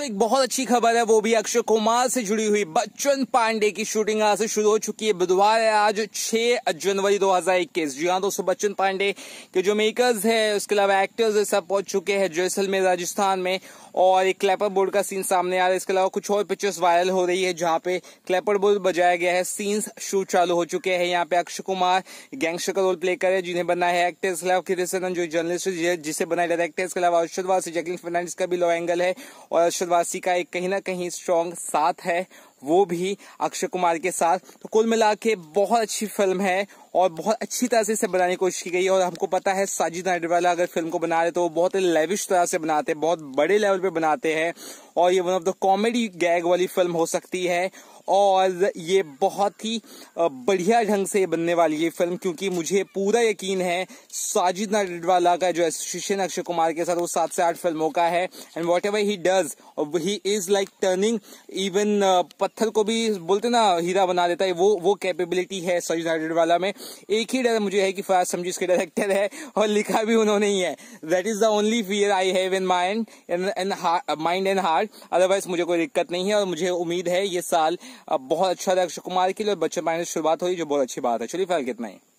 दोस्तों एक बहुत अच्छी खबर है वो भी अक्षय कुमार से जुड़ी हुई बच्चन पांडे की शूटिंग आज से शुरू हो चुकी है बुधवार है आज 6 जनवरी 2021 जी हाँ दोस्तों बच्चन पांडे के जो मेकर्स है उसके अलावा एक्टर्स है सब पहुंच चुके हैं जैसलमेर राजस्थान में और एक क्लैपर बोर्ड का सीन सामने आ रहा है इसके अलावा कुछ और पिक्चर्स वायरल हो रही है जहाँ पे क्लैपर बोर्ड बजाया गया है सीन्स शूट चालू हो चुके हैं यहाँ पे अक्षय कुमार गैंगस्टर का रोल प्ले रहे जिन्हें बना है एक्टर इसके अलावा किरण जो जर्नलिस्ट जिसे है डायरेक्टर इसके अलावा अर्षद वासी जैकलिन फर्नाडिस का भी लो एंगल है और अर्षद भारतवासी का एक कहीं ना कहीं स्ट्रांग साथ है वो भी अक्षय कुमार के साथ तो कुल मिला के बहुत अच्छी फिल्म है और बहुत अच्छी तरह से इसे बनाने की कोशिश की गई है और हमको पता है साजिद नाडवाला अगर फिल्म को बना रहे तो वो बहुत लेविश तरह से बनाते हैं बहुत बड़े लेवल पे बनाते हैं और ये one of the comedy gag वाली फिल्म हो सकती है और ये बहुत ही बढ़िया ढंग से बनने वाली है फिल्म क्योंकि मुझे पूरा यकीन है साजिद नाडवाला का जो एसोसिएशन अक्षय कुमार के साथ वो सात से आठ फिल्मों का है and whatever he does he is like turning even पत्थर को भी बोलते ना हीरा बना देता है वो वो कैपेबिलिटी है सर यूनाइटेड वाला में एक ही डर मुझे है कि फराज समझी इसके डायरेक्टर है और लिखा भी उन्होंने ही है that is the only fear I have in mind and mind and heart otherwise मुझे कोई दिक्कत नहीं है और मुझे उम्मीद है ये साल बहुत अच्छा था अक्षय कुमार के लिए और बच्चे माइंड शुरुआत हुई जो बहुत अच्छी बात है चलिए फिलहाल कितना ही